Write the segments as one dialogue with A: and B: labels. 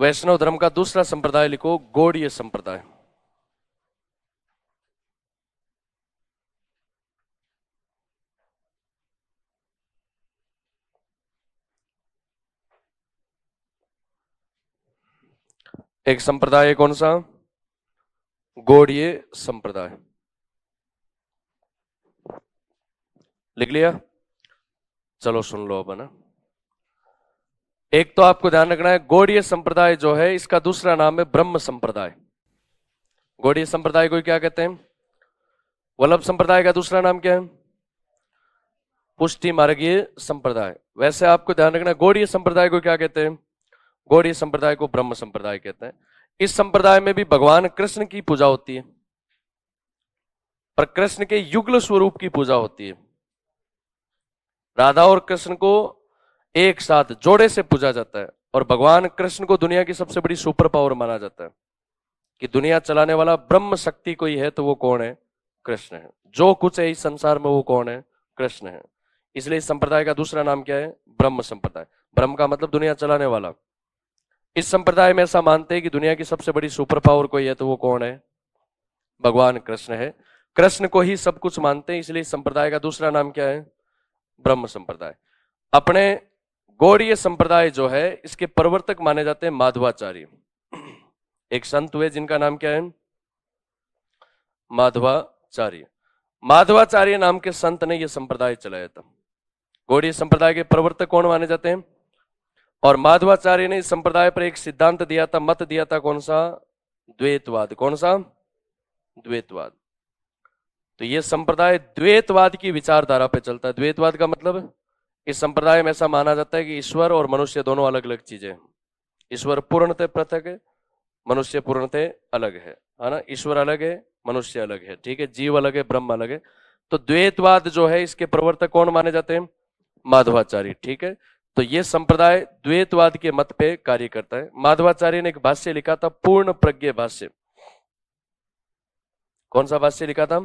A: वैष्णव धर्म का दूसरा संप्रदाय लिखो गौड़ीय संप्रदाय एक संप्रदाय कौन सा गौड़ीय संप्रदाय लिख लिया चलो सुन लो अब ना एक तो आपको ध्यान रखना है गौड़ीय संप्रदाय जो है इसका दूसरा नाम है ब्रह्म संप्रदाय गौड़ीय संप्रदाय को क्या कहते हैं वल्लभ संप्रदाय का दूसरा नाम क्या है पुष्टि मार्गीय संप्रदाय वैसे आपको ध्यान रखना गौड़ीय संप्रदाय को क्या कहते हैं गौड़ीय संप्रदाय को ब्रह्म संप्रदाय कहते हैं इस संप्रदाय में भी भगवान कृष्ण की पूजा होती है पर कृष्ण के युगल स्वरूप की पूजा होती है राधा और कृष्ण को एक साथ जोड़े से पूजा जाता है और भगवान कृष्ण को दुनिया की सबसे बड़ी सुपर पावर माना जाता है कि दुनिया चलाने वाला ब्रह्म शक्ति कोई है तो वो कौन है कृष्ण है जो कुछ है इस संसार में वो कौन है कृष्ण है इसलिए इस संप्रदाय का दूसरा नाम क्या है ब्रह्म संप्रदाय ब्रह्म का मतलब दुनिया चलाने वाला इस संप्रदाय में ऐसा मानते हैं कि दुनिया की सबसे बड़ी सुपर पावर कोई है तो वो कौन है भगवान कृष्ण है कृष्ण को ही सब कुछ मानते हैं इसलिए संप्रदाय का दूसरा नाम क्या है ब्रह्म संप्रदाय अपने गौड़ीय संप्रदाय जो है इसके प्रवर्तक माने जाते हैं माधवाचार्य एक संत हुए जिनका नाम क्या है माधवाचार्य माधवाचार्य नाम के संत ने यह संप्रदाय चलाया था गौड़ीय संप्रदाय के प्रवर्तक कौन माने जाते हैं और माधवाचार्य ने इस संप्रदाय पर एक सिद्धांत दिया था मत दिया था कौन सा द्वैतवाद कौन सा द्वैतवाद तो यह संप्रदाय द्वैतवाद की विचारधारा पर चलता है द्वैतवाद का मतलब है इस संप्रदाय में ऐसा माना जाता है कि ईश्वर और मनुष्य दोनों अलग अलग चीजें ईश्वर पूर्णतः पृथक है मनुष्य पूर्णतः अलग है है ना ईश्वर अलग है मनुष्य अलग है ठीक है जीव अलग है ब्रह्म अलग है तो द्वैतवाद जो है इसके प्रवर्तक कौन माने जाते हैं माधवाचार्य ठीक है तो ये संप्रदाय द्वैतवाद के मत पे कार्य करता है माधवाचार्य ने एक भाष्य लिखा था पूर्ण प्रज्ञ भाष्य कौन सा भाष्य लिखा था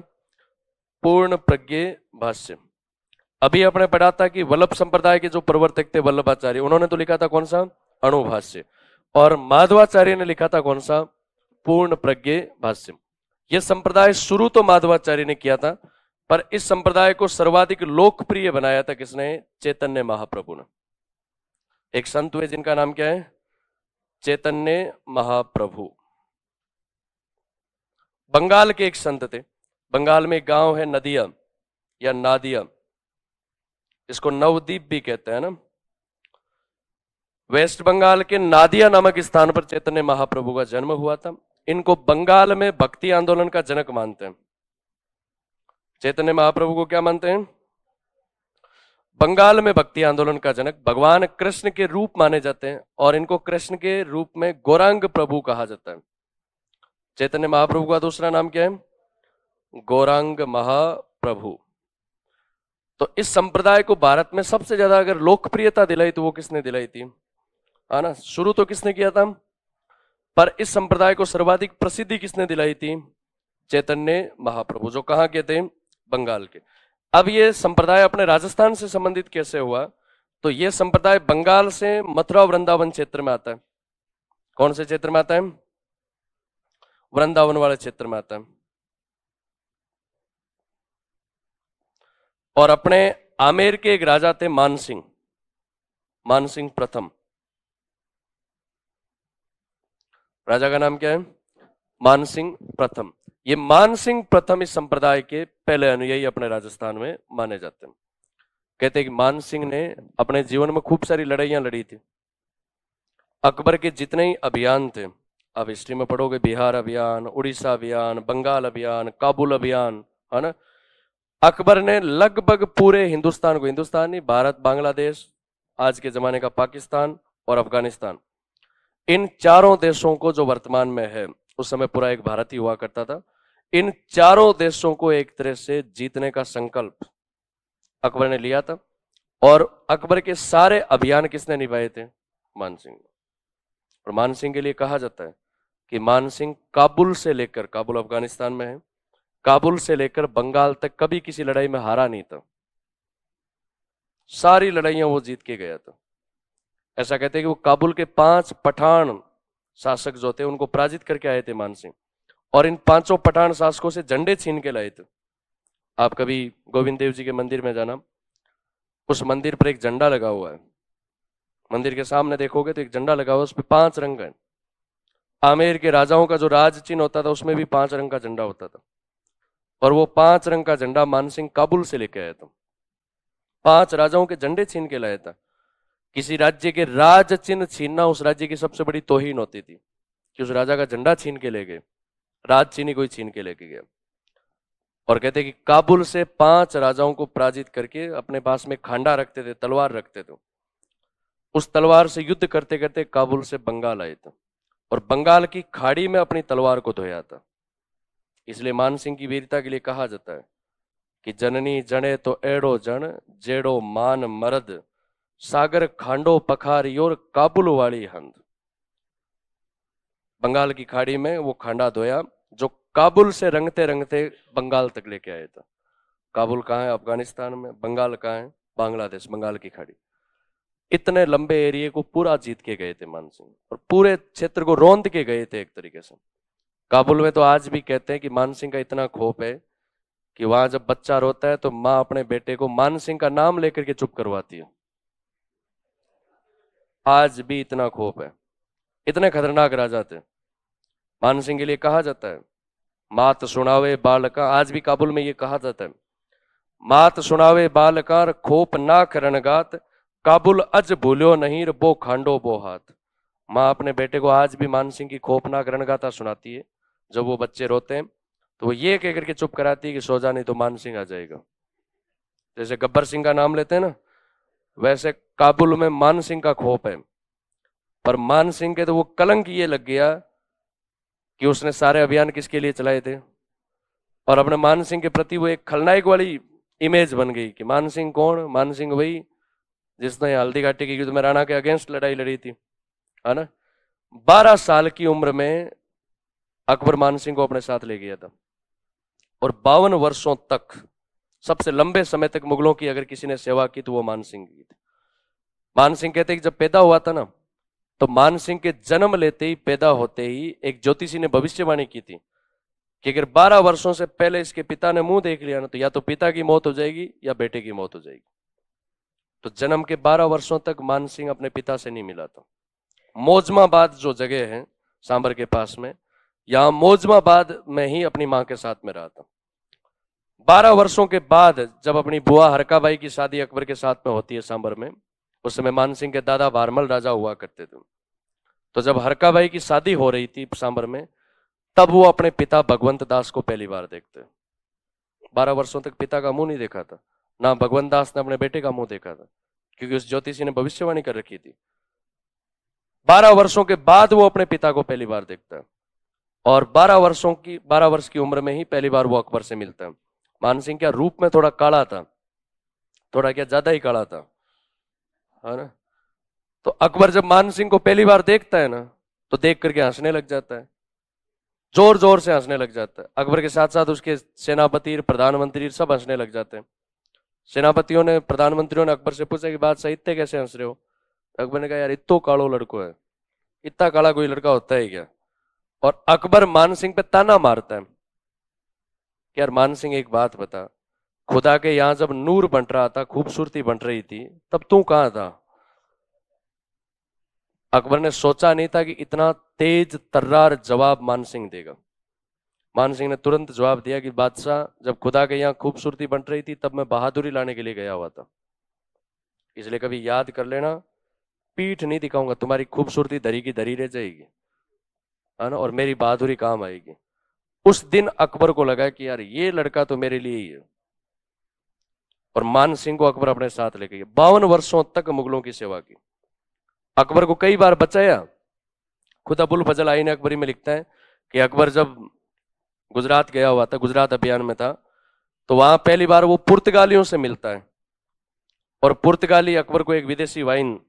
A: पूर्ण प्रज्ञ भाष्य अभी आपने पढ़ा था कि वल्लभ संप्रदाय के जो प्रवर्तक थे वल्लभाचार्य उन्होंने तो लिखा था कौन सा अणुभाष्य और माधवाचार्य ने लिखा था कौन सा पूर्ण प्रज्ञ भाष्य यह संप्रदाय शुरू तो माधवाचार्य ने किया था पर इस संप्रदाय को सर्वाधिक लोकप्रिय बनाया था किसने चैतन्य महाप्रभु ने एक संत हुए जिनका नाम क्या है चैतन्य महाप्रभु बंगाल के एक संत थे बंगाल में गांव है नदिया या नादिया इसको नवदीप भी कहते हैं ना वेस्ट बंगाल के नादिया नामक स्थान पर चैतन्य महाप्रभु का जन्म हुआ था इनको बंगाल में भक्ति आंदोलन का जनक मानते हैं चैतन्य महाप्रभु को क्या मानते हैं बंगाल में भक्ति आंदोलन का जनक भगवान कृष्ण के रूप माने जाते हैं और इनको कृष्ण के रूप में गौरांग प्रभु कहा जाता है चैतन्य महाप्रभु का दूसरा नाम क्या है गौरांग महाप्रभु तो इस संप्रदाय को भारत में सबसे ज्यादा अगर लोकप्रियता दिलाई तो वो किसने दिलाई थी है हाँ ना शुरू तो किसने किया था पर इस संप्रदाय को सर्वाधिक प्रसिद्धि किसने दिलाई थी चैतन्य महाप्रभु जो कहा के थे बंगाल के अब ये संप्रदाय अपने राजस्थान से संबंधित कैसे हुआ तो ये संप्रदाय बंगाल से मथुरा वृंदावन क्षेत्र में आता है कौन से क्षेत्र में आता है वृंदावन वाले क्षेत्र में आता है और अपने आमेर के एक राजा थे मान सिंह मान सिंह प्रथम राजा का नाम क्या है मान सिंह प्रथम ये मान सिंह प्रथम इस संप्रदाय के पहले अनुयायी अपने राजस्थान में माने जाते हैं कहते हैं कि मान सिंह ने अपने जीवन में खूब सारी लड़ाइयां लड़ी थी अकबर के जितने ही अभियान थे आप हिस्ट्री में पढ़ोगे बिहार अभियान उड़ीसा अभियान बंगाल अभियान काबुल अभियान है ना अकबर ने लगभग पूरे हिंदुस्तान को हिंदुस्तान ही भारत बांग्लादेश आज के जमाने का पाकिस्तान और अफगानिस्तान इन चारों देशों को जो वर्तमान में है उस समय पूरा एक भारत ही हुआ करता था इन चारों देशों को एक तरह से जीतने का संकल्प अकबर ने लिया था और अकबर के सारे अभियान किसने निभाए थे मानसिंह और मानसिंह के लिए कहा जाता है कि मानसिंह काबुल से लेकर काबुल अफगानिस्तान में है काबुल से लेकर बंगाल तक कभी किसी लड़ाई में हारा नहीं था सारी लड़ाइयां वो जीत के गया था ऐसा कहते हैं कि वो काबुल के पांच पठान शासक जो थे उनको पराजित करके आए थे मान और इन पांचों पठान शासकों से झंडे छीन के लाए थे आप कभी गोविंद देव जी के मंदिर में जाना उस मंदिर पर एक झंडा लगा हुआ है मंदिर के सामने देखोगे तो एक झंडा लगा हुआ है उस पर पांच रंग है आमेर के राजाओं का जो राज चिन्ह होता था उसमें भी पांच रंग का झंडा होता था और वो पांच रंग का झंडा मानसिंह काबुल से लेके आया था पांच राजाओं के झंडे छीन के लाया था किसी राज्य के राज चिन्ह छीनना उस राज्य की सबसे बड़ी तोहीन होती थी कि उस राजा का झंडा छीन के ले गए राज चिन्ह कोई छीन के लेके गया और कहते कि काबुल से पांच राजाओं को पराजित करके अपने पास में खांडा रखते थे तलवार रखते थे उस तलवार से युद्ध करते करते काबुल से बंगाल आए थे और बंगाल की खाड़ी में अपनी तलवार को धोया था इसलिए मानसिंह की वीरता के लिए कहा जाता है कि जननी जने तो एड़ो जन जेड़ो मान मरद सागर खांडो पखारी और काबुल वाली हंद बंगाल की खाड़ी में वो खांडा धोया जो काबुल से रंगते रंगते बंगाल तक लेके आया था काबुल कहाँ है अफगानिस्तान में बंगाल कहाँ है बांग्लादेश बंगाल की खाड़ी इतने लंबे एरिए को पूरा जीत के गए थे मानसिंह और पूरे क्षेत्र को रौंद के गए थे एक तरीके से काबुल में तो आज भी कहते हैं कि मानसिंह का इतना खोप है कि वहां जब बच्चा रोता है तो माँ अपने बेटे को मानसिंह का नाम लेकर के चुप करवाती है आज भी इतना खोप है इतने खतरनाक राजा थे मानसिंह के लिए कहा जाता है मात सुनावे बालका आज भी काबुल में ये कहा जाता है मात सुनावे बालकार खोप ना करणगात काबुल अज भूल्यो नहीं बो खांडो बो हाथ माँ अपने बेटे को आज भी मानसिंह की खोपनाक रणगाथा सुनाती है जब वो बच्चे रोते हैं तो वो ये कह करके चुप कराती है कि सो जा नहीं तो मान सिंह आ जाएगा जैसे गब्बर सिंह का नाम लेते हैं ना वैसे काबुल में मान सिंह का खोप है पर मान सिंह के तो वो कलंक ये लग गया कि उसने सारे अभियान किसके लिए चलाए थे और अपने मान सिंह के प्रति वो एक खलनायक वाली इमेज बन गई कि मान सिंह कौन मान सिंह वही जिसने हल्दी घाटी की युद्ध में राणा के अगेंस्ट लड़ाई लड़ी थी है ना बारह साल की उम्र में अकबर मान सिंह को अपने साथ ले गया था और बावन वर्षों तक सबसे लंबे समय तक मुगलों की अगर किसी ने सेवा की तो वो मान सिंह की थी मान सिंह कहते कि जब पैदा हुआ था ना तो मान सिंह के जन्म लेते ही पैदा होते ही एक ज्योतिषी ने भविष्यवाणी की थी कि अगर बारह वर्षों से पहले इसके पिता ने मुंह देख लिया ना तो या तो पिता की मौत हो जाएगी या बेटे की मौत हो जाएगी तो जन्म के 12 वर्षों तक मान सिंह अपने पिता से नहीं मिला था मोजमाबाद जो जगह है सांबर के पास में यहाँ मोजमाबाद में ही अपनी माँ के साथ में रहा था बारह वर्षों के बाद जब अपनी बुआ हरकाबाई की शादी अकबर के साथ में होती है सांबर में उस समय मान सिंह के दादा वारमल राजा हुआ करते थे तो जब हरकाबाई की शादी हो रही थी सांबर में तब वो अपने पिता भगवंत दास को पहली बार देखते बारह वर्षों तक पिता का मुंह नहीं देखा था ना भगवंत दास ने अपने बेटे का मुंह देखा था क्योंकि उस ज्योतिषी ने भविष्यवाणी कर रखी थी बारह वर्षों के बाद वो अपने पिता को पहली बार देखता है और 12 वर्षों की 12 वर्ष की उम्र में ही पहली बार वो अकबर से मिलता है मान सिंह क्या रूप में थोड़ा काला था थोड़ा क्या ज्यादा ही काला था है हाँ ना तो अकबर जब मानसिंह को पहली बार देखता है ना तो देख करके हंसने लग जाता है जोर जोर से हंसने लग जाता है अकबर के साथ साथ उसके सेनापति प्रधानमंत्री सब हंसने लग जाते हैं सेनापतियों ने प्रधानमंत्रियों ने अकबर से पूछा कि बात इतने कैसे हंस रहे हो अकबर ने कहा यार इतो कालो लड़को है इतना काला कोई लड़का होता है क्या और अकबर मान सिंह पे ताना मारता है कि यार मान सिंह एक बात बता खुदा के यहां जब नूर बंट रहा था खूबसूरती बंट रही थी तब तू कहां था अकबर ने सोचा नहीं था कि इतना तेज तर्रार जवाब मानसिंह देगा मानसिंह ने तुरंत जवाब दिया कि बादशाह जब खुदा के यहां खूबसूरती बंट रही थी तब मैं बहादुरी लाने के लिए गया हुआ था इसलिए कभी याद कर लेना पीठ नहीं दिखाऊंगा तुम्हारी खूबसूरती दरी की दरी रह जाएगी है ना और मेरी बहादुरी काम आएगी उस दिन अकबर को लगा कि यार ये लड़का तो मेरे लिए ही है और मान सिंह को अकबर अपने साथ लेके गया बावन वर्षों तक मुगलों की सेवा की अकबर को कई बार बचाया खुद अबुल फजल आइन अकबरी में लिखता है कि अकबर जब गुजरात गया हुआ था गुजरात अभियान में था तो वहां पहली बार वो पुर्तगालियों से मिलता है और पुर्तगाली अकबर को एक विदेशी वाइन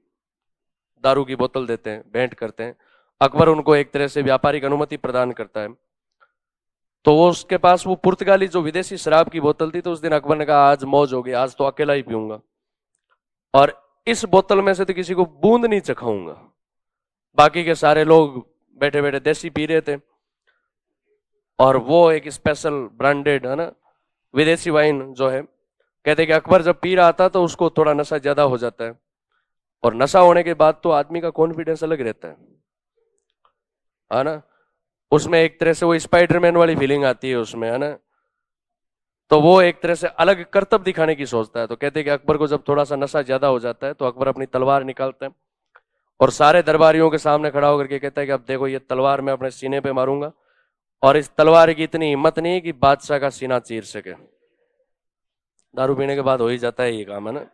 A: दारू की बोतल देते हैं भेंट करते हैं अकबर उनको एक तरह से व्यापारिक अनुमति प्रदान करता है तो वो उसके पास वो पुर्तगाली जो विदेशी शराब की बोतल थी तो उस दिन अकबर ने कहा आज मौज होगी आज तो अकेला ही पीऊंगा और इस बोतल में से तो किसी को बूंद नहीं चखाऊंगा बाकी के सारे लोग बैठे बैठे देसी पी रहे थे और वो एक स्पेशल ब्रांडेड है ना विदेशी वाइन जो है कहते कि अकबर जब पी रहा था तो उसको थोड़ा नशा ज्यादा हो जाता है और नशा होने के बाद तो आदमी का कॉन्फिडेंस अलग रहता है है ना उसमें एक तरह से वो स्पाइडरमैन वाली फीलिंग आती है उसमें है ना तो वो एक तरह से अलग कर्तव्य दिखाने की सोचता है तो कहते हैं कि अकबर को जब थोड़ा सा नशा ज्यादा हो जाता है तो अकबर अपनी तलवार निकालते हैं और सारे दरबारियों के सामने खड़ा होकर के कहता है कि अब देखो ये तलवार मैं अपने सीने पे मारूंगा और इस तलवार की इतनी हिम्मत नहीं कि बादशाह का सीना चीर सके दारू पीने के बाद हो ही जाता है ये काम है ना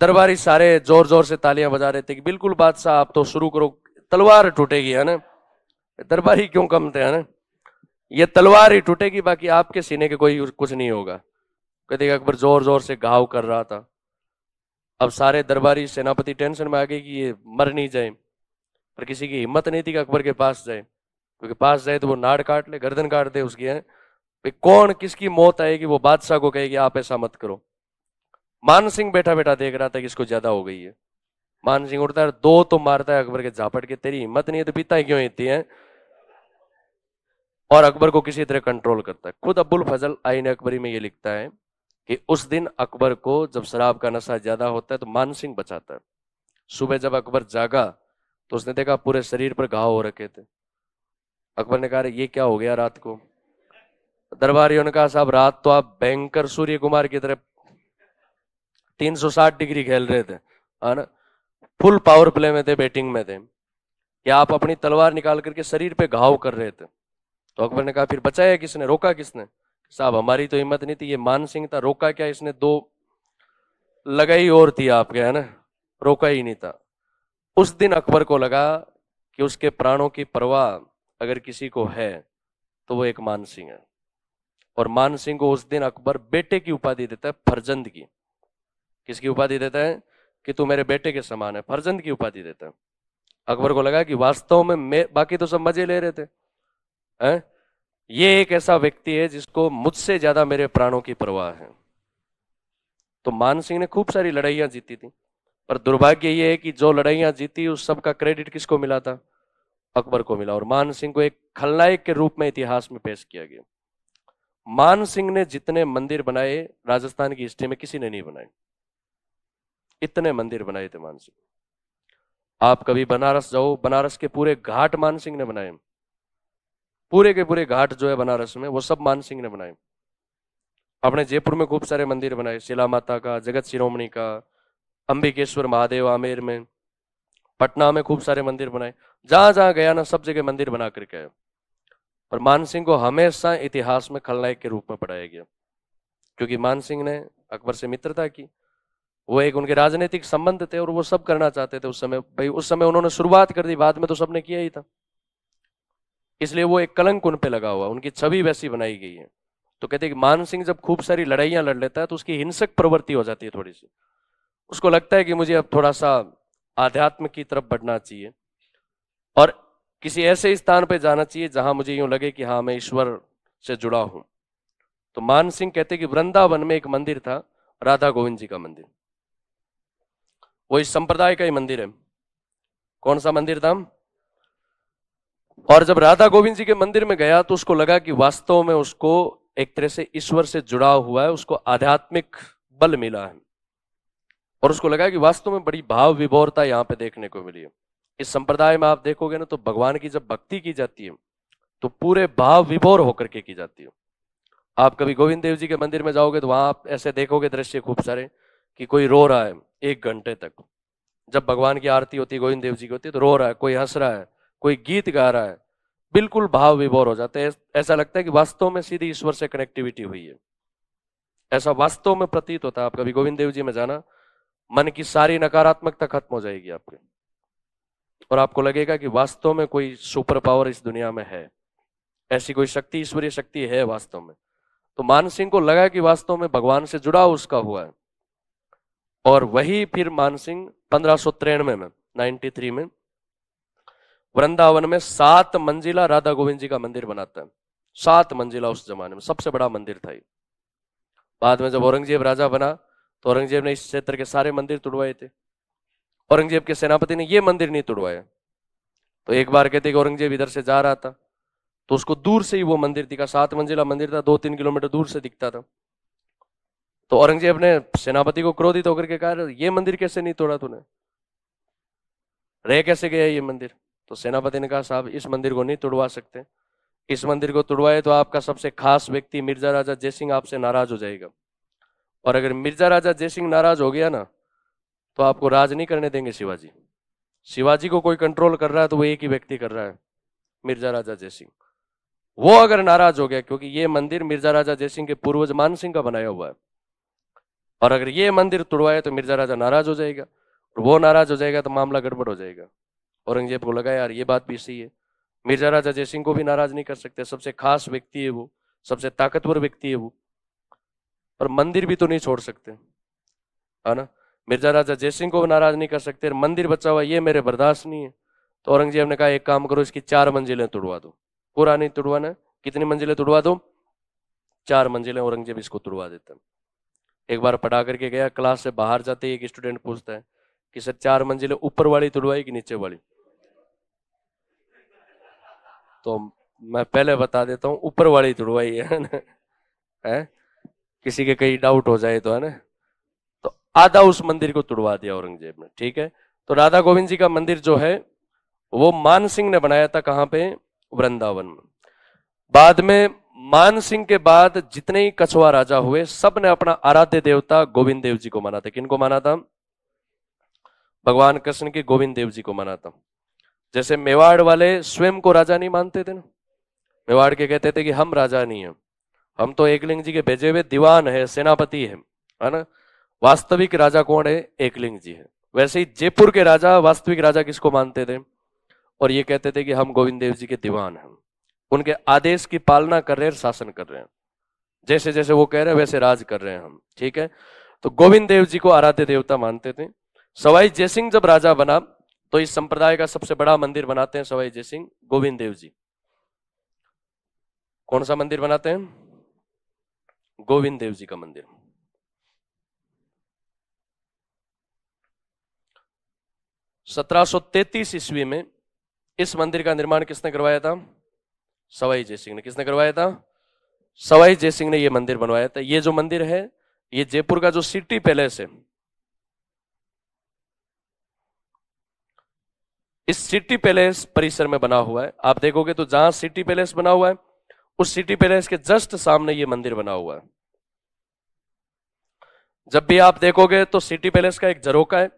A: दरबारी सारे जोर जोर से तालियां बजा रहे थे कि बिल्कुल बादशाह आप तो शुरू करो तलवार टूटेगी है ना दरबारी क्यों कम थे है ना ये तलवार ही टूटेगी बाकी आपके सीने के कोई कुछ नहीं होगा कहते अकबर जोर जोर से घाव कर रहा था अब सारे दरबारी सेनापति टेंशन में आ गए कि ये मर नहीं जाए पर किसी की हिम्मत नहीं थी कि अकबर के पास जाए क्योंकि पास जाए तो वो नाड़ काट ले गर्दन काट दे उसकी है कौन किसकी मौत आएगी वो बादशाह को कहेगी आप ऐसा मत करो मान सिंह बैठा बैठा देख रहा था कि इसको ज्यादा हो गई है मान सिंह उठता है दो तो मारता है अकबर के झापट के तेरी हिम्मत नहीं है तो पिता क्यों इतनी है और अकबर को किसी तरह कंट्रोल करता है खुद अब्बुल फजल आईन अकबरी में ये लिखता है कि उस दिन अकबर को जब शराब का नशा ज्यादा होता है तो मान सिंह बचाता है सुबह जब अकबर जागा तो उसने देखा पूरे शरीर पर घाव हो रखे थे अकबर ने कहा ये क्या हो गया रात को दरबारियों ने कहा साहब रात तो आप भयंकर सूर्य कुमार की तरह 360 डिग्री खेल रहे थे है ना फुल पावर प्ले में थे बैटिंग में थे कि आप अपनी तलवार निकाल करके शरीर पे घाव कर रहे थे तो अकबर ने कहा फिर बचाया किसने रोका किसने साहब हमारी तो हिम्मत नहीं थी ये मान सिंह था रोका क्या इसने दो लगाई और थी आपके है ना रोका ही नहीं था उस दिन अकबर को लगा कि उसके प्राणों की परवाह अगर किसी को है तो वो एक मान सिंह है और मान सिंह को उस दिन अकबर बेटे की उपाधि देता है फरजंद की किसकी उपाधि देता है कि तू मेरे बेटे के समान है फर्जंद की उपाधि देता है अकबर को लगा कि वास्तव में मैं बाकी तो सब मजे ले रहे थे हैं ये एक ऐसा व्यक्ति है जिसको मुझसे ज्यादा मेरे प्राणों की परवाह है तो मान सिंह ने खूब सारी लड़ाइयां जीती थी पर दुर्भाग्य ये है कि जो लड़ाइयां जीती उस सब का क्रेडिट किसको मिला था अकबर को मिला और मान सिंह को एक खलनायक के रूप में इतिहास में पेश किया गया मान सिंह ने जितने मंदिर बनाए राजस्थान की हिस्ट्री में किसी ने नहीं बनाए इतने मंदिर बनाए थे मानसिंह आप कभी बनारस जाओ बनारस के पूरे घाट मानसिंह ने बनाए पूरे के पूरे घाट जो है बनारस में वो सब मानसिंह ने बनाए अपने जयपुर में खूब सारे मंदिर बनाए शिला माता का जगत शिरोमणि का अंबिकेश्वर महादेव आमेर में पटना में खूब सारे मंदिर बनाए जहां जहां गया ना सब जगह मंदिर बना करके आए पर मानसिंह को हमेशा इतिहास में खलनायक के रूप में पढ़ाया गया क्योंकि मानसिंह ने अकबर से मित्रता की वो एक उनके राजनीतिक संबंध थे और वो सब करना चाहते थे उस समय भाई उस समय उन्होंने शुरुआत कर दी बाद में तो सबने किया ही था इसलिए वो एक कलंक उन पे लगा हुआ उनकी छवि वैसी बनाई गई है तो कहते हैं कि मान सिंह जब खूब सारी लड़ाइयां लड़ लेता है तो उसकी हिंसक प्रवृत्ति हो जाती है थोड़ी सी उसको लगता है कि मुझे अब थोड़ा सा आध्यात्म की तरफ बढ़ना चाहिए और किसी ऐसे स्थान पर जाना चाहिए जहां मुझे यूं लगे कि हाँ मैं ईश्वर से जुड़ा हूं तो मान सिंह कहते कि वृंदावन में एक मंदिर था राधा गोविंद जी का मंदिर वो इस संप्रदाय का ही मंदिर है कौन सा मंदिर था और जब राधा गोविंद जी के मंदिर में गया तो उसको लगा कि वास्तव में उसको एक तरह से ईश्वर से जुड़ा हुआ है उसको आध्यात्मिक बल मिला है और उसको लगा कि वास्तव में बड़ी भाव विभोरता यहाँ पे देखने को मिली है इस संप्रदाय में आप देखोगे ना तो भगवान की जब भक्ति की जाती है तो पूरे भाव विभोर होकर के की जाती है आप कभी गोविंद देव जी के मंदिर में जाओगे तो वहां आप ऐसे देखोगे दृश्य खूब सारे कि कोई रो रहा है एक घंटे तक जब भगवान की आरती होती है गोविंद देव जी की होती है तो रो रहा है कोई हंस रहा है कोई गीत गा रहा है बिल्कुल भाव विभोर हो जाते हैं ऐसा लगता है कि वास्तव में सीधी ईश्वर से कनेक्टिविटी हुई है ऐसा वास्तव में प्रतीत होता है आप कभी गोविंद देव जी में जाना मन की सारी नकारात्मकता खत्म हो जाएगी आपके और आपको लगेगा कि वास्तव में कोई सुपर पावर इस दुनिया में है ऐसी कोई शक्ति ईश्वरीय शक्ति है वास्तव में तो मान सिंह को लगा कि वास्तव में भगवान से जुड़ाव उसका हुआ है और वही फिर मानसिंह पंद्रह में नाइनटी थ्री में वृंदावन में सात मंजिला राधा गोविंद जी का मंदिर बनाता है सात मंजिला उस जमाने में सबसे बड़ा मंदिर था बाद में जब औरंगजेब राजा बना तो औरंगजेब ने इस क्षेत्र के सारे मंदिर तुड़वाए थे औरंगजेब के सेनापति ने ये मंदिर नहीं तुड़वाया तो एक बार कहते कि औरंगजेब इधर से जा रहा था तो उसको दूर से ही वो मंदिर दिखा सात मंजिला मंदिर था दो तीन किलोमीटर दूर से दिखता था तो औरंगजेब ने सेनापति को क्रोधित होकर के कहा ये मंदिर कैसे नहीं तोड़ा तूने रह कैसे गया ये मंदिर तो सेनापति ने कहा साहब इस मंदिर को नहीं तोड़वा सकते इस मंदिर को तोड़वाए तो आपका सबसे खास व्यक्ति मिर्जा राजा जयसिंह आपसे नाराज हो जाएगा और अगर मिर्जा राजा जयसिंह नाराज हो गया ना तो आपको राज नहीं करने देंगे शिवाजी शिवाजी को कोई कंट्रोल कर रहा है तो वो एक ही व्यक्ति कर रहा है मिर्जा राजा जयसिंह वो अगर नाराज हो गया क्योंकि ये मंदिर मिर्जा राजा जयसिंह के पूर्वज मान सिंह का बनाया हुआ है और अगर ये मंदिर तुड़वाए तो मिर्जा राजा नाराज हो जाएगा और वो नाराज हो जाएगा तो मामला गड़बड़ हो जाएगा औरंगजेब को लगा यार ये बात भी सही है मिर्जा राजा जयसिंह को भी नाराज नहीं कर सकते सबसे खास व्यक्ति है वो सबसे ताकतवर व्यक्ति है वो और मंदिर भी तो नहीं छोड़ सकते है ना मिर्जा राजा जयसिंह को भी नाराज नहीं कर सकते मंदिर बचा हुआ ये मेरे बर्दाश्त नहीं है तो औरंगजेब ने कहा एक काम करो इसकी चार मंजिलें तुड़वा दो पूरा नहीं तुड़वाना कितनी मंजिलें तुड़वा दो चार मंजिलें औरंगजेब इसको तुड़वा देता है एक बार पढ़ा करके गया क्लास से बाहर जाते ही एक स्टूडेंट पूछता है कि सर चार मंजिलें ऊपर वाली तुड़वाई कि नीचे वाली तो मैं पहले बता देता हूँ ऊपर वाली तुड़वाई है ना है किसी के कहीं डाउट हो जाए तो है ना तो आधा उस मंदिर को तुड़वा दिया औरंगजेब ने ठीक है तो राधा गोविंद जी का मंदिर जो है वो मान सिंह ने बनाया था कहाँ पे वृंदावन में बाद में मान सिंह के बाद जितने ही कछुआ राजा हुए सब ने अपना आराध्य देवता गोविंद देव जी को माना था किनको माना था भगवान कृष्ण के गोविंद देव जी को माना था जैसे मेवाड़ वाले स्वयं को राजा नहीं मानते थे ना मेवाड़ के कहते थे कि हम राजा नहीं है हम तो एकलिंग जी के भेजे हुए दीवान है सेनापति है है ना वास्तविक राजा कौन है एकलिंग जी है वैसे ही जयपुर के राजा वास्तविक राजा किसको मानते थे और ये कहते थे कि हम गोविंद देव जी के दीवान हैं उनके आदेश की पालना कर रहे हैं शासन कर रहे हैं जैसे जैसे वो कह रहे हैं वैसे राज कर रहे हैं हम ठीक है तो गोविंद देव जी को आराध्य देवता मानते थे सवाई जयसिंह जब राजा बना तो इस संप्रदाय का सबसे बड़ा मंदिर बनाते हैं सवाई जयसिंह गोविंद देव जी कौन सा मंदिर बनाते हैं गोविंद देव जी का मंदिर सत्रह 1733 ईस्वी में इस मंदिर का निर्माण किसने करवाया था सवाई जय सिंह ने किसने करवाया था सवाई जय सिंह ने यह मंदिर बनवाया था ये जो मंदिर है ये जयपुर का जो सिटी पैलेस है इस सिटी पैलेस परिसर में बना हुआ है आप देखोगे तो जहां सिटी पैलेस बना हुआ है उस सिटी पैलेस के जस्ट सामने ये मंदिर बना हुआ है जब भी आप देखोगे तो सिटी पैलेस का एक झरोका है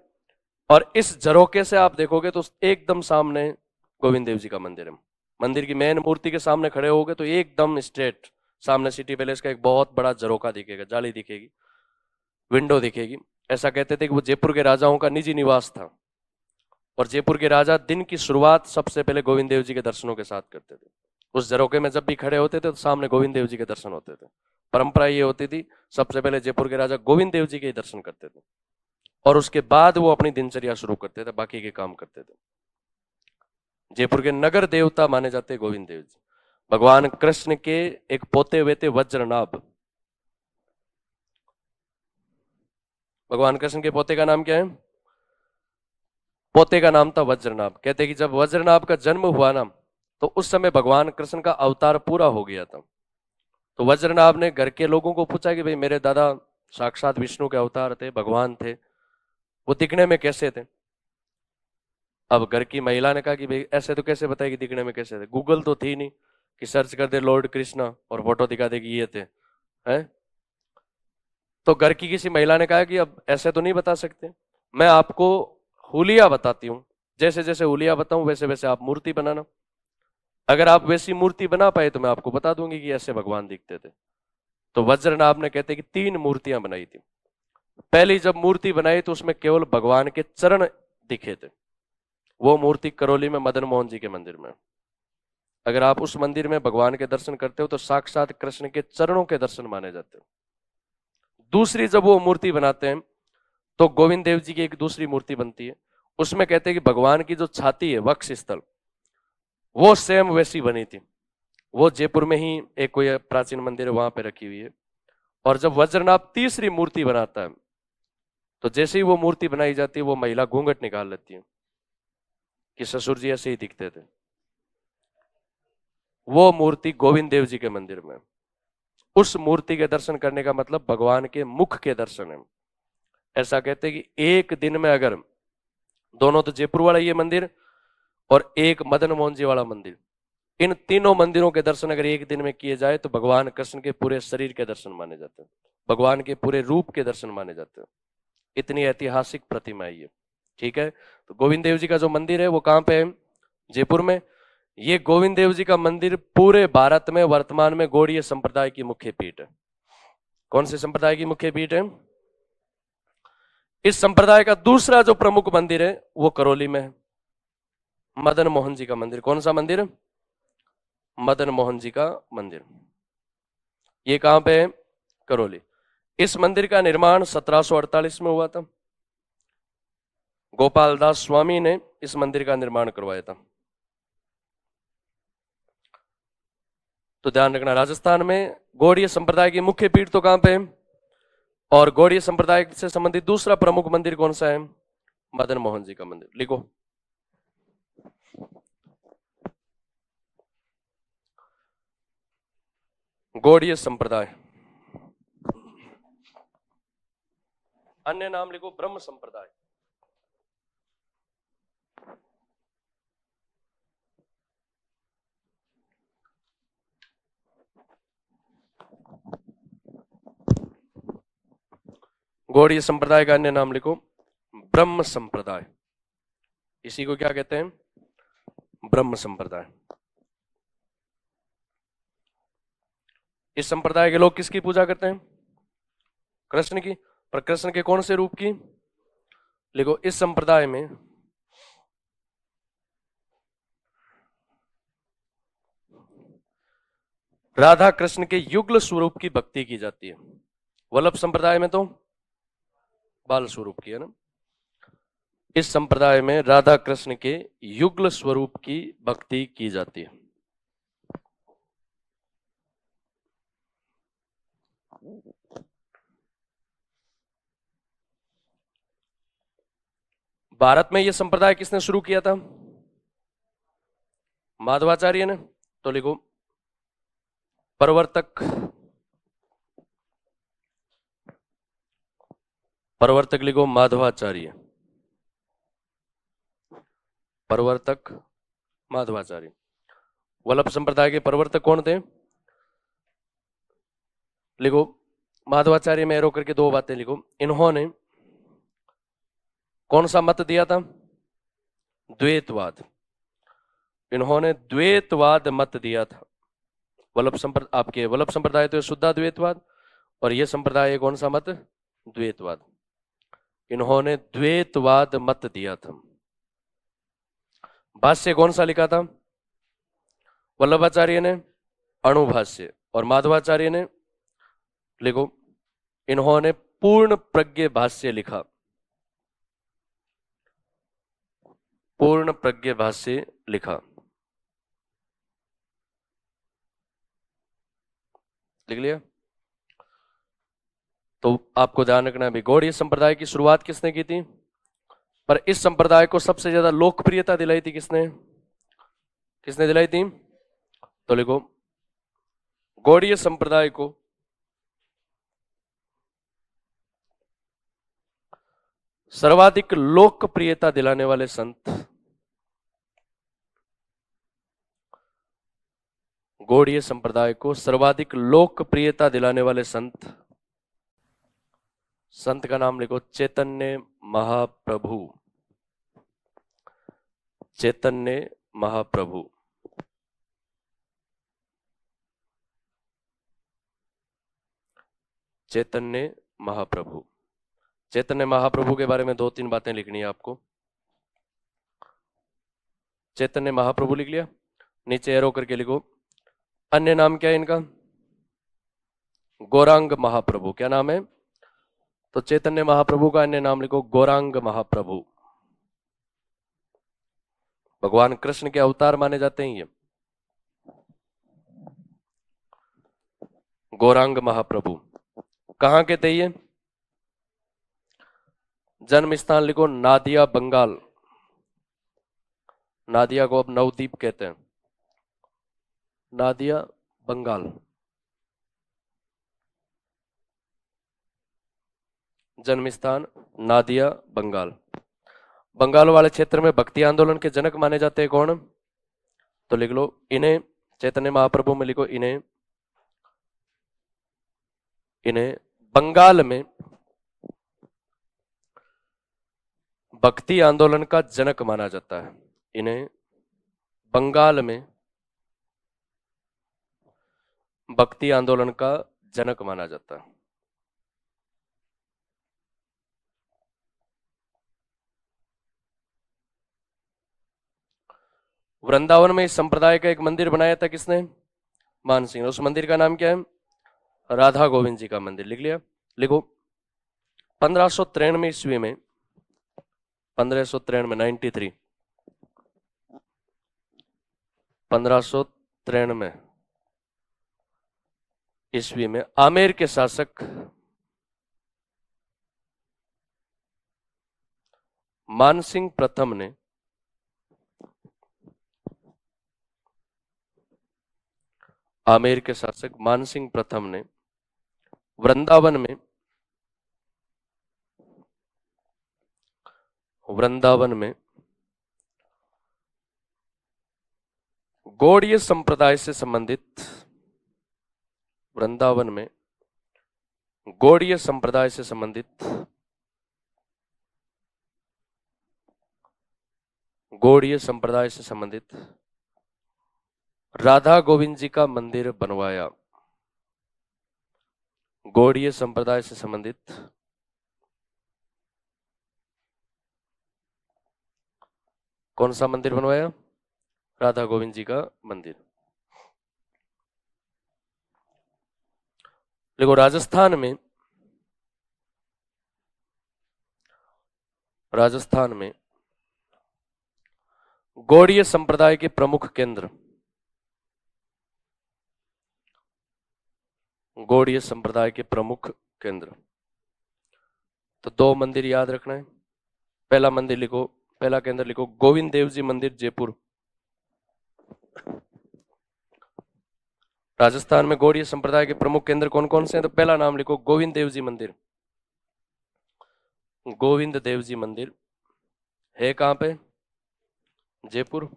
A: और इस झरोके से आप देखोगे तो एकदम सामने गोविंद देव जी का मंदिर है मंदिर की मेन मूर्ति के सामने खड़े हो गए तो एकदम स्ट्रेट सामने सिटी पैलेस का एक बहुत बड़ा जरोका दिखेगा जाली दिखेगी विंडो दिखेगी ऐसा कहते थे कि वो जयपुर के राजाओं का निजी निवास था और जयपुर के राजा दिन की शुरुआत सबसे पहले गोविंद देव जी के दर्शनों के साथ करते थे उस जरोके में जब भी खड़े होते थे तो सामने गोविंद देव जी के दर्शन होते थे परंपरा ये होती थी सबसे पहले जयपुर के राजा गोविंद देव जी के दर्शन करते थे और उसके बाद वो अपनी दिनचर्या शुरू करते थे बाकी के काम करते थे जयपुर के नगर देवता माने जाते गोविंद देव जी भगवान कृष्ण के एक पोते हुए थे वज्रनाभ भगवान कृष्ण के पोते का नाम क्या है पोते का नाम था वज्रनाभ कहते कि जब वज्रनाभ का जन्म हुआ ना तो उस समय भगवान कृष्ण का अवतार पूरा हो गया था तो वज्रनाभ ने घर के लोगों को पूछा कि भाई मेरे दादा साक्षात विष्णु के अवतार थे भगवान थे वो दिखने में कैसे थे अब घर की महिला ने कहा कि भाई ऐसे तो कैसे बताएगी दिखने में कैसे थे गूगल तो थी नहीं कि सर्च कर दे लॉर्ड कृष्णा और फोटो दिखा दे कि ये थे हैं तो घर की किसी महिला ने कहा कि अब ऐसे तो नहीं बता सकते मैं आपको हुलिया बताती हूँ जैसे जैसे हुलिया बताऊं वैसे वैसे आप मूर्ति बनाना अगर आप वैसी मूर्ति बना पाए तो मैं आपको बता दूंगी कि ऐसे भगवान दिखते थे तो वज्रनाभ ने कहते कि तीन मूर्तियां बनाई थी पहली जब मूर्ति बनाई तो उसमें केवल भगवान के चरण दिखे थे वो मूर्ति करौली में मदन मोहन जी के मंदिर में अगर आप उस मंदिर में भगवान के दर्शन करते हो तो साक्षात कृष्ण के चरणों के दर्शन माने जाते हो दूसरी जब वो मूर्ति बनाते हैं तो गोविंद देव जी की एक दूसरी मूर्ति बनती है उसमें कहते हैं कि भगवान की जो छाती है वक्ष स्थल वो सेम वैसी बनी थी वो जयपुर में ही एक कोई प्राचीन मंदिर है वहां पर रखी हुई है और जब वज्रनाभ तीसरी मूर्ति बनाता है तो जैसे ही वो मूर्ति बनाई जाती है वो महिला घूंघट निकाल लेती है कि ससुर जी ऐसे ही दिखते थे वो मूर्ति गोविंद देव जी के मंदिर में उस मूर्ति के दर्शन करने का मतलब भगवान के मुख के दर्शन है ऐसा कहते कि एक दिन में अगर दोनों तो जयपुर वाला ये मंदिर और एक मदन मोहन जी वाला मंदिर इन तीनों मंदिरों के दर्शन अगर एक दिन में किए जाए तो भगवान कृष्ण के पूरे शरीर के दर्शन माने जाते हैं भगवान के पूरे रूप के दर्शन माने जाते हैं इतनी ऐतिहासिक प्रतिमा है ये ठीक है तो गोविंद देव जी का जो मंदिर है वो कहाँ पे है जयपुर में ये गोविंद देव जी का मंदिर पूरे भारत में वर्तमान में गौड़ीय संप्रदाय की मुख्य पीठ है कौन से संप्रदाय की मुख्य पीठ है इस संप्रदाय का दूसरा जो प्रमुख मंदिर है वो करौली में है मदन मोहन जी का मंदिर कौन सा मंदिर मदन मोहन जी का मंदिर ये कहां पे है करौली इस मंदिर का निर्माण 1748 में हुआ था गोपाल दास स्वामी ने इस मंदिर का निर्माण करवाया था तो ध्यान रखना राजस्थान में गौड़ीय संप्रदाय की मुख्य पीठ तो कहां पे है और गौड़ीय संप्रदाय से संबंधित दूसरा प्रमुख मंदिर कौन सा है मदन मोहन जी का मंदिर लिखो गौड़ीय संप्रदाय अन्य नाम लिखो ब्रह्म संप्रदाय गौड़ीय संप्रदाय का अन्य नाम लिखो ब्रह्म संप्रदाय इसी को क्या कहते हैं ब्रह्म संप्रदाय इस संप्रदाय के लोग किसकी पूजा करते हैं कृष्ण की पर कृष्ण के कौन से रूप की लिखो इस संप्रदाय में राधा कृष्ण के युगल स्वरूप की भक्ति की जाती है वल्लभ संप्रदाय में तो बाल स्वरूप की है ना इस संप्रदाय में राधा कृष्ण के युगल स्वरूप की भक्ति की जाती है भारत में यह संप्रदाय किसने शुरू किया था माधवाचार्य ने तो लिखो प्रवर्तक प्रवर्तक लिखो माधवाचार्य प्रवर्तक माधवाचार्य वल्लभ संप्रदाय के परवर्तक कौन थे लिखो माधवाचार्य में एरो करके दो बातें लिखो इन्होंने कौन सा मत दिया था द्वैतवाद इन्होंने द्वैतवाद मत दिया था वल्लभ संप्रदाय आपके वल्लभ संप्रदाय तो शुद्धा द्वैतवाद और यह संप्रदाय कौन सा मत द्वैतवाद इन्होंने द्वैतवाद मत दिया था भाष्य कौन सा लिखा था वल्लभाचार्य ने अणुभाष्य और माधवाचार्य ने लिखो इन्होंने पूर्ण प्रज्ञ भाष्य लिखा पूर्ण प्रज्ञ भाष्य लिखा लिख लिया तो आपको ध्यान रखना है गौड़ी गौड़ीय संप्रदाय की शुरुआत किसने की थी पर इस संप्रदाय को सबसे ज्यादा लोकप्रियता दिलाई थी किसने किसने दिलाई थी तो लिखो गौड़ीय संप्रदाय को सर्वाधिक लोकप्रियता दिलाने वाले संत गौड़ीय संप्रदाय को सर्वाधिक लोकप्रियता दिलाने वाले संत संत का नाम लिखो चैतन्य महाप्रभु चैतन्य महाप्रभु चैतन्य महाप्रभु चैतन्य महाप्रभु के बारे में दो तीन बातें लिखनी है आपको चैतन्य महाप्रभु लिख लिया नीचे एरो करके लिखो अन्य नाम क्या है इनका गौरांग महाप्रभु क्या नाम है तो चैतन्य महाप्रभु का अन्य नाम लिखो गौरांग महाप्रभु भगवान कृष्ण के अवतार माने जाते हैं ये गौरांग महाप्रभु कहा के थे ये जन्म स्थान लिखो नादिया बंगाल नादिया को अब नवदीप कहते हैं नादिया बंगाल जन्म स्थान नादिया बंगाल बंगाल वाले क्षेत्र में भक्ति आंदोलन के जनक माने जाते हैं कौन तो लिख लो इन्हें चैतन्य महाप्रभु में लिखो इन्हें इन्हें बंगाल में भक्ति आंदोलन का जनक माना जाता है इन्हें बंगाल में भक्ति आंदोलन का जनक माना जाता है वृंदावन में इस संप्रदाय का एक मंदिर बनाया था किसने मान सिंह उस मंदिर का नाम क्या है राधा गोविंद जी का मंदिर लिख लिया लिखो पंद्रह सौ तिरानवे ईस्वी में पंद्रह सौ तिरानवे नाइन्टी थ्री पंद्रह सौ तिरानवे ईस्वी में आमेर के शासक मानसिंह प्रथम ने आमेर के शासक मानसिंह प्रथम ने वृंदावन में वृंदावन में गौड़ीय संप्रदाय से संबंधित वृंदावन में गौड़ीय संप्रदाय से संबंधित गौड़ीय संप्रदाय से संबंधित राधा गोविंद जी का मंदिर बनवाया गौड़ीय संप्रदाय से संबंधित कौन सा मंदिर बनवाया राधा गोविंद जी का मंदिर देखो राजस्थान में राजस्थान में गौड़ीय संप्रदाय के प्रमुख केंद्र गौड़ीय संप्रदाय के प्रमुख केंद्र तो दो मंदिर याद रखना है पहला मंदिर लिखो पहला केंद्र लिखो गोविंद देव जी मंदिर जयपुर राजस्थान में गौड़ीय संप्रदाय के प्रमुख केंद्र कौन कौन से हैं तो पहला नाम लिखो गोविंद देव जी मंदिर गोविंद देव जी मंदिर है कहां पे जयपुर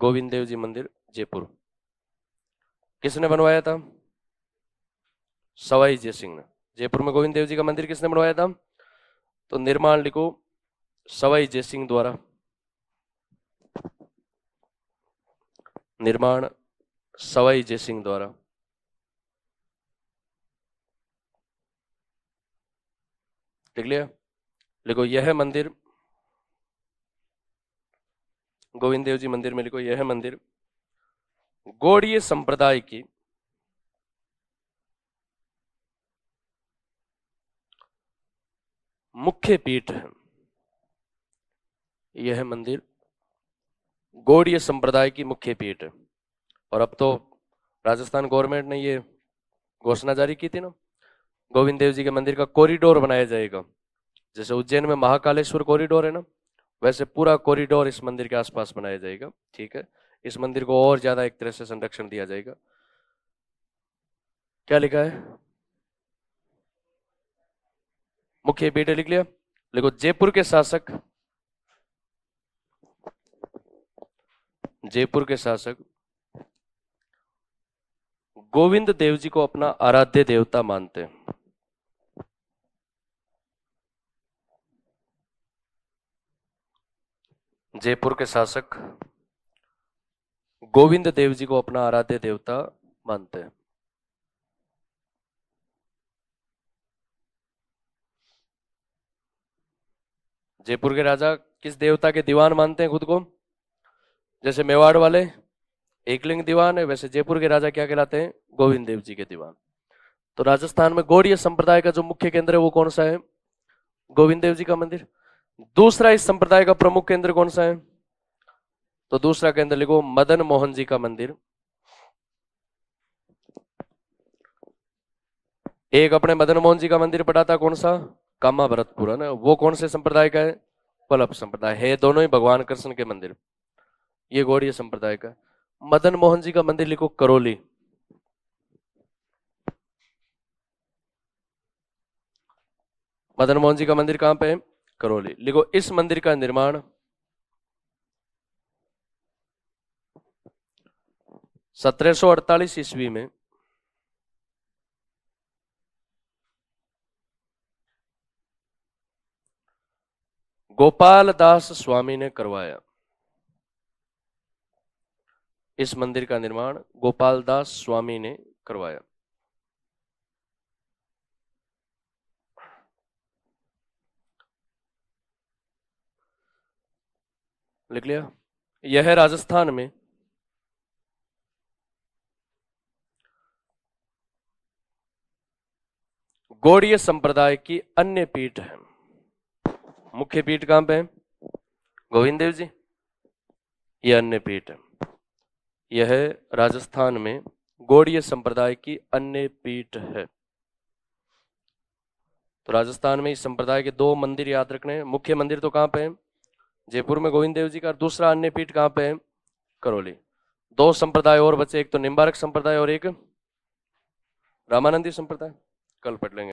A: गोविंद देव जी मंदिर जयपुर किसने बनवाया था सवाई जय सिंह ने जयपुर में गोविंद देव जी का मंदिर किसने बनवाया था तो निर्माण लिखो सवाई जय सिंह द्वारा निर्माण सवाई जय सिंह द्वारा ठीक लिया लिखो यह मंदिर गोविंद देव जी मंदिर में लिखो यह मंदिर गोडीय संप्रदाय की मुख्य पीठ है यह मंदिर गोडीय संप्रदाय की मुख्य पीठ है और अब तो राजस्थान गवर्नमेंट ने यह घोषणा जारी की थी ना गोविंद देव जी के मंदिर का कॉरिडोर बनाया जाएगा जैसे उज्जैन में महाकालेश्वर कॉरिडोर है ना वैसे पूरा कॉरिडोर इस मंदिर के आसपास बनाया जाएगा ठीक है इस मंदिर को और ज्यादा एक तरह से संरक्षण दिया जाएगा क्या लिखा है मुख्य बेटे लिख लिया लिखो जयपुर के शासक जयपुर के शासक गोविंद देव जी को अपना आराध्य देवता मानते हैं जयपुर के शासक गोविंद देव जी को अपना आराध्य देवता मानते हैं जयपुर के राजा किस देवता के दीवान मानते हैं खुद को जैसे मेवाड़ वाले एकलिंग दीवान है वैसे जयपुर के राजा क्या कहलाते हैं गोविंद देव जी के दीवान तो राजस्थान में गौड़ीय संप्रदाय का जो मुख्य केंद्र है वो कौन सा है गोविंद देव जी का मंदिर दूसरा इस संप्रदाय का प्रमुख केंद्र कौन सा है तो दूसरा के अंदर लिखो मदन मोहन जी का मंदिर एक अपने मदन मोहन जी का मंदिर पड़ा था कौन सा कामा भरतपुरा ना वो कौन से संप्रदाय का है पलप संप्रदाय है दोनों ही भगवान कृष्ण के मंदिर ये गौड़ीय संप्रदाय का मदन मोहन जी का मंदिर लिखो करौली मदन मोहन जी का मंदिर कहां पे है करौली लिखो इस मंदिर का निर्माण 1748 ईस्वी में गोपाल दास स्वामी ने करवाया इस मंदिर का निर्माण गोपाल दास स्वामी ने करवाया लिख लिया यह राजस्थान में गौड़ीय संप्रदाय की अन्य पीठ है मुख्य पीठ कहां पे है गोविंद देव जी यह अन्य पीठ है यह राजस्थान में गौड़ीय संप्रदाय की अन्य पीठ है तो राजस्थान में इस संप्रदाय के दो मंदिर याद रखने मुख्य मंदिर तो कहां पे है जयपुर में गोविंद देव जी का दूसरा अन्य पीठ कहां पे है करौली दो संप्रदाय और बचे एक तो निम्बारक संप्रदाय और एक रामानंदी संप्रदाय कल पढ़ लेंगे